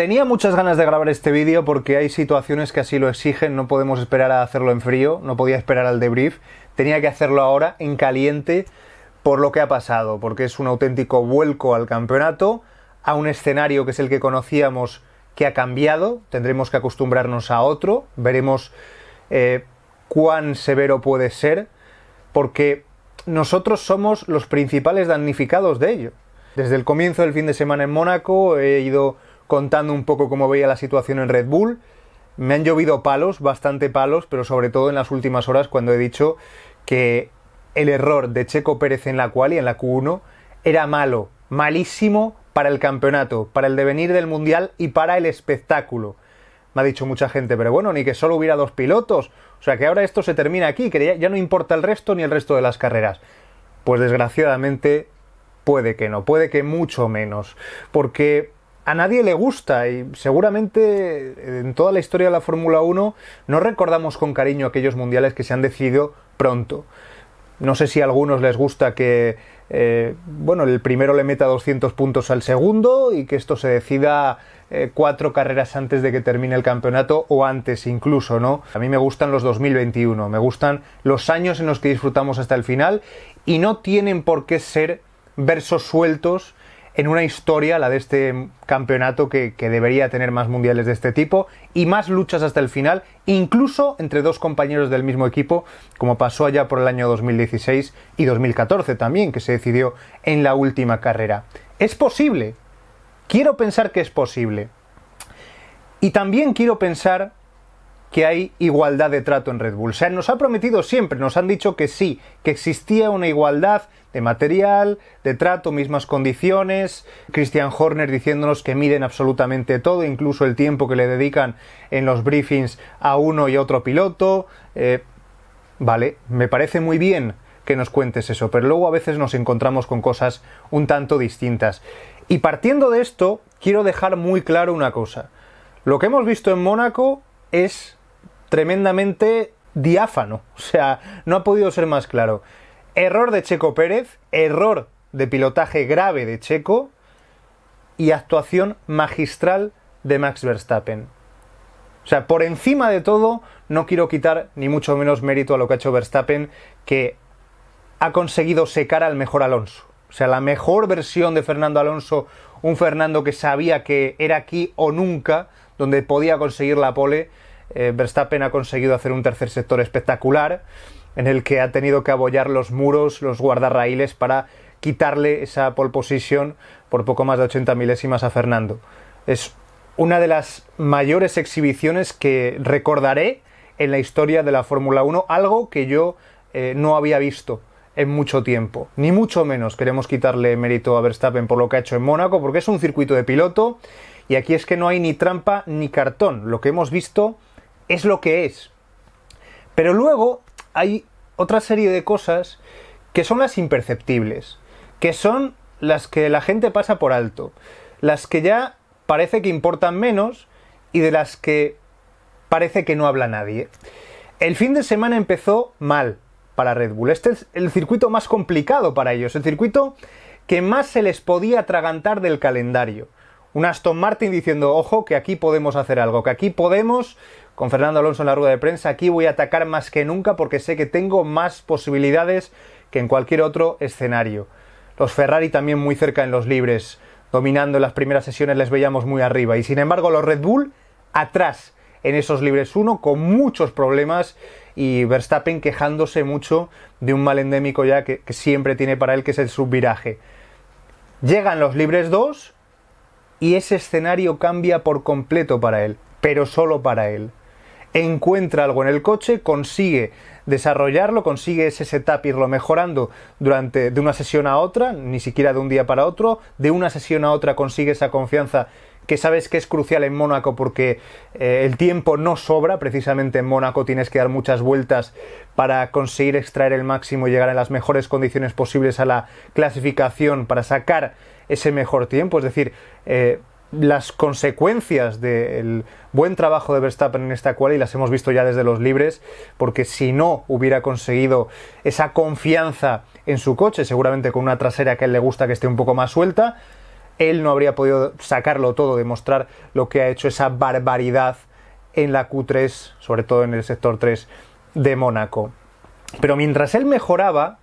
Tenía muchas ganas de grabar este vídeo porque hay situaciones que así lo exigen, no podemos esperar a hacerlo en frío, no podía esperar al debrief, tenía que hacerlo ahora en caliente por lo que ha pasado, porque es un auténtico vuelco al campeonato, a un escenario que es el que conocíamos que ha cambiado, tendremos que acostumbrarnos a otro, veremos eh, cuán severo puede ser, porque nosotros somos los principales damnificados de ello. Desde el comienzo del fin de semana en Mónaco he ido contando un poco cómo veía la situación en Red Bull. Me han llovido palos, bastante palos, pero sobre todo en las últimas horas cuando he dicho que el error de Checo Pérez en la quali, en la Q1, era malo, malísimo para el campeonato, para el devenir del mundial y para el espectáculo. Me ha dicho mucha gente, pero bueno, ni que solo hubiera dos pilotos. O sea que ahora esto se termina aquí, que ya, ya no importa el resto ni el resto de las carreras. Pues desgraciadamente puede que no, puede que mucho menos. Porque a nadie le gusta y seguramente eh, en toda la historia de la Fórmula 1 no recordamos con cariño aquellos mundiales que se han decidido pronto. No sé si a algunos les gusta que eh, bueno, el primero le meta 200 puntos al segundo y que esto se decida eh, cuatro carreras antes de que termine el campeonato o antes incluso, ¿no? A mí me gustan los 2021, me gustan los años en los que disfrutamos hasta el final y no tienen por qué ser versos sueltos en una historia, la de este campeonato, que, debería tener más mundiales de este tipo y más luchas hasta el final, incluso entre dos compañeros del mismo equipo, como pasó allá por el año 2016 y 2014 también, que se decidió en la última carrera. Es posible, quiero pensar que es posible. Y también quiero pensar que hay igualdad de trato en Red Bull. O sea, nos ha prometido siempre, nos han dicho que sí, que existía una igualdad de material, de trato, mismas condiciones. Christian Horner diciéndonos que miden absolutamente todo, incluso el tiempo que le dedican en los briefings a uno y otro piloto. Eh, vale, me parece muy bien que nos cuentes eso, pero luego a veces nos encontramos con cosas un tanto distintas. Y partiendo de esto, quiero dejar muy claro una cosa. Lo que hemos visto en Mónaco es tremendamente diáfano. O sea, no ha podido ser más claro. Error de Checo Pérez, error de pilotaje grave de Checo y actuación magistral de Max Verstappen. O sea, por encima de todo, no quiero quitar ni mucho menos mérito a lo que ha hecho Verstappen, que ha conseguido secar al mejor Alonso. O sea, la mejor versión de Fernando Alonso, un Fernando que sabía que era aquí o nunca, donde podía conseguir la pole, eh, Verstappen ha conseguido hacer un tercer sector espectacular en el que ha tenido que abollar los muros, los guardarraíles para quitarle esa pole position por poco más de 80 milésimas a Fernando. Es una de las mayores exhibiciones que recordaré en la historia de la Fórmula 1, algo que yo eh, no había visto en mucho tiempo. Ni mucho menos queremos quitarle mérito a Verstappen por lo que ha hecho en Mónaco, porque es un circuito de piloto y aquí es que no hay ni trampa ni cartón. Lo que hemos visto es lo que es. Pero luego hay otra serie de cosas que son las imperceptibles, que son las que la gente pasa por alto, las que ya parece que importan menos y de las que parece que no habla nadie. El fin de semana empezó mal para Red Bull. Este es el circuito más complicado para ellos, el circuito que más se les podía atragantar del calendario. Un Aston Martin diciendo, ojo, que aquí podemos hacer algo, que aquí podemos con Fernando Alonso en la rueda de prensa. Aquí voy a atacar más que nunca porque sé que tengo más posibilidades que en cualquier otro escenario. Los Ferrari también muy cerca en los libres, dominando en las primeras sesiones les veíamos muy arriba y sin embargo los Red Bull atrás en esos libres 1 con muchos problemas y Verstappen quejándose mucho de un mal endémico ya que, siempre tiene para él que es el subviraje. Llegan los libres 2 y ese escenario cambia por completo para él, pero solo para él encuentra algo en el coche, consigue desarrollarlo, consigue ese setup irlo mejorando durante de una sesión a otra, ni siquiera de un día para otro, de una sesión a otra consigue esa confianza que sabes que es crucial en Mónaco porque eh, el tiempo no sobra, precisamente en Mónaco tienes que dar muchas vueltas para conseguir extraer el máximo y llegar en las mejores condiciones posibles a la clasificación para sacar ese mejor tiempo, es decir, eh, las consecuencias del buen trabajo de Verstappen en esta cual y las hemos visto ya desde los libres, porque si no hubiera conseguido esa confianza en su coche, seguramente con una trasera que a él le gusta que esté un poco más suelta, él no habría podido sacarlo todo, demostrar lo que ha hecho esa barbaridad en la Q3, sobre todo en el sector 3 de Mónaco. Pero mientras él mejoraba,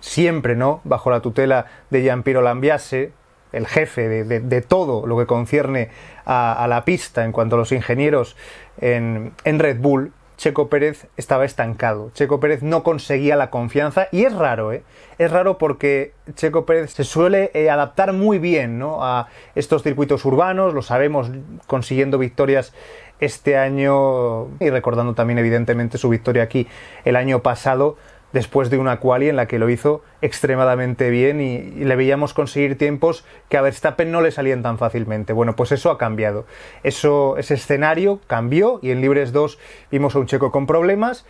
siempre, ¿no? Bajo la tutela de Jean-Pierre Lambiase, el jefe de, todo lo que concierne a, la pista en cuanto a los ingenieros en, en Red Bull, Checo Pérez estaba estancado. Checo Pérez no conseguía la confianza y es raro, ¿eh? Es raro porque Checo Pérez se suele eh, adaptar muy bien ¿no? a estos circuitos urbanos, lo sabemos consiguiendo victorias este año y recordando también evidentemente su victoria aquí el año pasado después de una quali en la que lo hizo extremadamente bien y, le veíamos conseguir tiempos que a Verstappen no le salían tan fácilmente. Bueno, pues eso ha cambiado. Eso, ese escenario cambió y en Libres 2 vimos a un checo con problemas.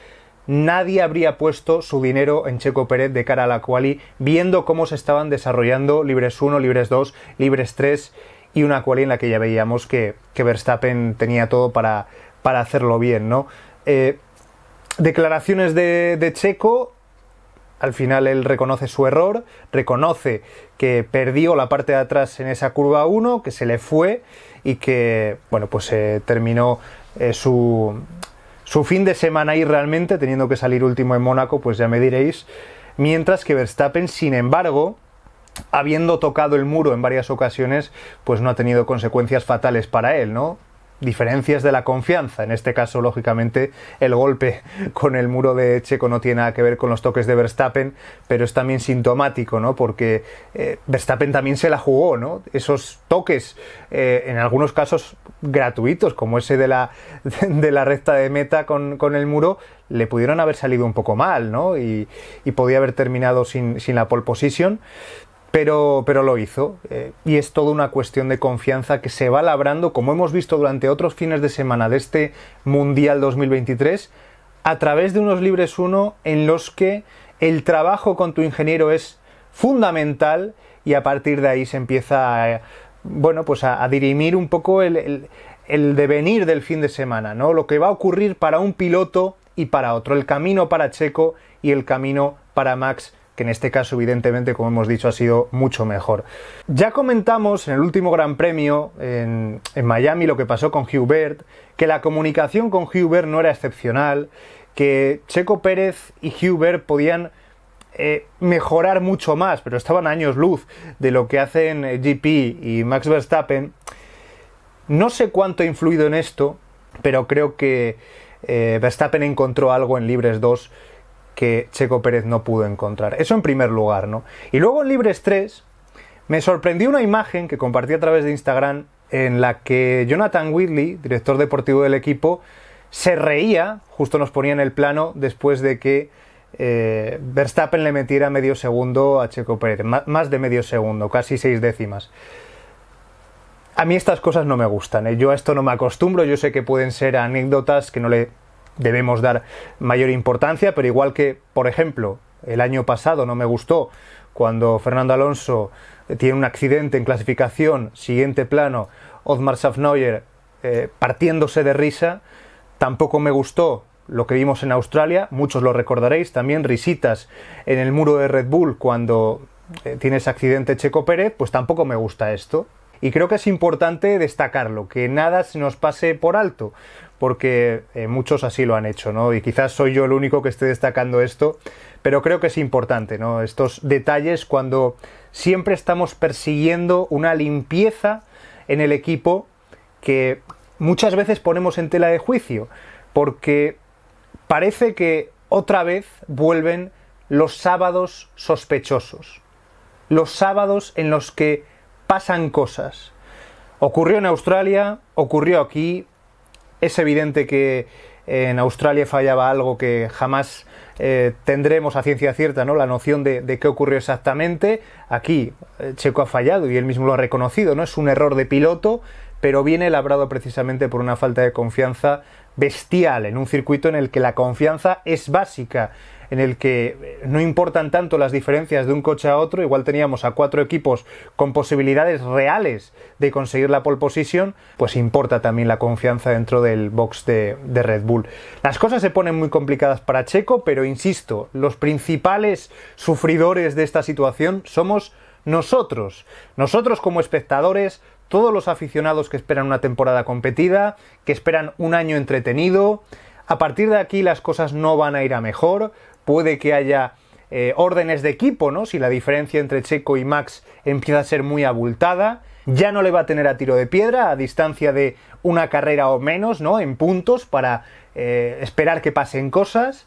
Nadie habría puesto su dinero en Checo Pérez de cara a la quali, viendo cómo se estaban desarrollando Libres 1, Libres 2, Libres 3 y una quali en la que ya veíamos que, Verstappen tenía todo para, para hacerlo bien, ¿no? Eh, declaraciones de, de Checo al final él reconoce su error, reconoce que perdió la parte de atrás en esa curva 1, que se le fue y que, bueno, pues se eh, terminó eh, su, su fin de semana ahí realmente, teniendo que salir último en Mónaco, pues ya me diréis. Mientras que Verstappen, sin embargo, habiendo tocado el muro en varias ocasiones, pues no ha tenido consecuencias fatales para él, ¿no? diferencias de la confianza. En este caso, lógicamente, el golpe con el muro de Checo no tiene nada que ver con los toques de Verstappen, pero es también sintomático, ¿no? Porque eh, Verstappen también se la jugó, ¿no? Esos toques, eh, en algunos casos gratuitos, como ese de la, de la recta de meta con, el muro, le pudieron haber salido un poco mal, ¿no? Y, y podía haber terminado sin, sin la pole position pero, lo hizo. Eh, y es toda una cuestión de confianza que se va labrando, como hemos visto durante otros fines de semana de este Mundial 2023, a través de unos libres uno en los que el trabajo con tu ingeniero es fundamental y a partir de ahí se empieza a, eh, bueno, pues a, dirimir un poco el, el, devenir del fin de semana, ¿no? Lo que va a ocurrir para un piloto y para otro, el camino para Checo y el camino para Max que en este caso evidentemente, como hemos dicho, ha sido mucho mejor. Ya comentamos en el último Gran Premio en, Miami lo que pasó con Hubert, que la comunicación con Hubert no era excepcional, que Checo Pérez y Hubert podían eh, mejorar mucho más, pero estaban años luz de lo que hacen eh, GP y Max Verstappen. No sé cuánto ha influido en esto, pero creo que eh, Verstappen encontró algo en Libres 2 que Checo Pérez no pudo encontrar. Eso en primer lugar, ¿no? Y luego en Libres 3 me sorprendió una imagen que compartí a través de Instagram en la que Jonathan Whitley, director deportivo del equipo, se reía, justo nos ponía en el plano después de que eh, Verstappen le metiera medio segundo a Checo Pérez, más de medio segundo, casi seis décimas. A mí estas cosas no me gustan, ¿eh? yo a esto no me acostumbro, yo sé que pueden ser anécdotas que no le debemos dar mayor importancia, pero igual que, por ejemplo, el año pasado no me gustó cuando Fernando Alonso tiene un accidente en clasificación, siguiente plano, Otmar Schaffneuer eh, partiéndose de risa, tampoco me gustó lo que vimos en Australia, muchos lo recordaréis, también risitas en el muro de Red Bull cuando eh, tiene ese accidente Checo Pérez, pues tampoco me gusta esto. Y creo que es importante destacarlo, que nada se nos pase por alto porque eh, muchos así lo han hecho, ¿no? Y quizás soy yo el único que esté destacando esto, pero creo que es importante, ¿no? Estos detalles cuando siempre estamos persiguiendo una limpieza en el equipo que muchas veces ponemos en tela de juicio, porque parece que otra vez vuelven los sábados sospechosos, los sábados en los que pasan cosas. Ocurrió en Australia, ocurrió aquí, es evidente que en Australia fallaba algo que jamás eh, tendremos a ciencia cierta, ¿no? La noción de, de qué ocurrió exactamente. Aquí eh, Checo ha fallado y él mismo lo ha reconocido, ¿no? Es un error de piloto, pero viene labrado precisamente por una falta de confianza bestial, en un circuito en el que la confianza es básica, en el que eh, no importan tanto las diferencias de un coche a otro, igual teníamos a cuatro equipos con posibilidades reales de conseguir la pole position, pues importa también la confianza dentro del box de, de Red Bull. Las cosas se ponen muy complicadas para Checo, pero insisto, los principales sufridores de esta situación somos nosotros. Nosotros como espectadores todos los aficionados que esperan una temporada competida, que esperan un año entretenido. A partir de aquí las cosas no van a ir a mejor, puede que haya eh, órdenes de equipo, ¿no? Si la diferencia entre Checo y Max empieza a ser muy abultada, ya no le va a tener a tiro de piedra, a distancia de una carrera o menos, ¿no? En puntos para eh, esperar que pasen cosas.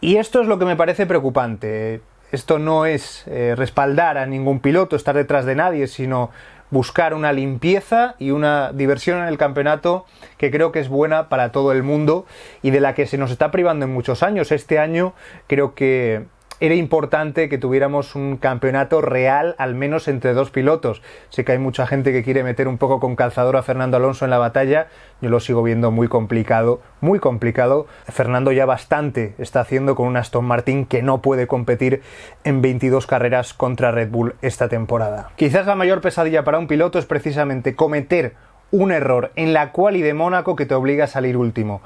Y esto es lo que me parece preocupante. Esto no es eh, respaldar a ningún piloto, estar detrás de nadie, sino buscar una limpieza y una diversión en el campeonato que creo que es buena para todo el mundo y de la que se nos está privando en muchos años. Este año creo que era importante que tuviéramos un campeonato real, al menos entre dos pilotos. Sé que hay mucha gente que quiere meter un poco con calzador a Fernando Alonso en la batalla. Yo lo sigo viendo muy complicado, muy complicado. Fernando ya bastante está haciendo con un Aston Martin que no puede competir en 22 carreras contra Red Bull esta temporada. Quizás la mayor pesadilla para un piloto es precisamente cometer un error en la Cual y de Mónaco que te obliga a salir último.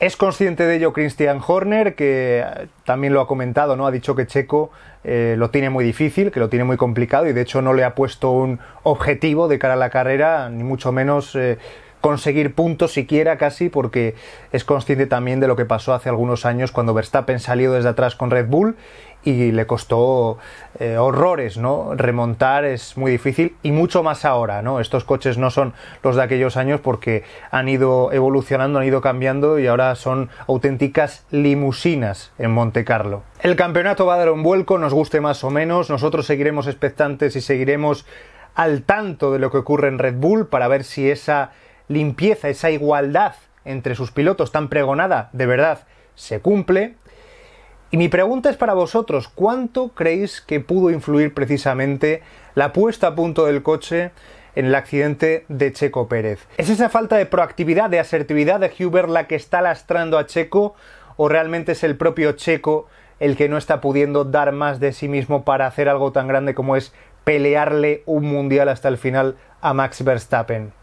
Es consciente de ello Christian Horner, que también lo ha comentado, ¿no? Ha dicho que Checo eh, lo tiene muy difícil, que lo tiene muy complicado y de hecho no le ha puesto un objetivo de cara a la carrera, ni mucho menos eh, conseguir puntos siquiera casi porque es consciente también de lo que pasó hace algunos años cuando Verstappen salió desde atrás con Red Bull y le costó eh, horrores, ¿no? Remontar es muy difícil y mucho más ahora, ¿no? Estos coches no son los de aquellos años porque han ido evolucionando, han ido cambiando y ahora son auténticas limusinas en Monte Carlo. El campeonato va a dar un vuelco, nos guste más o menos, nosotros seguiremos expectantes y seguiremos al tanto de lo que ocurre en Red Bull para ver si esa limpieza, esa igualdad entre sus pilotos tan pregonada, de verdad, se cumple. Y mi pregunta es para vosotros, ¿cuánto creéis que pudo influir precisamente la puesta a punto del coche en el accidente de Checo Pérez? ¿Es esa falta de proactividad, de asertividad de Huber la que está lastrando a Checo o realmente es el propio Checo el que no está pudiendo dar más de sí mismo para hacer algo tan grande como es pelearle un mundial hasta el final a Max Verstappen.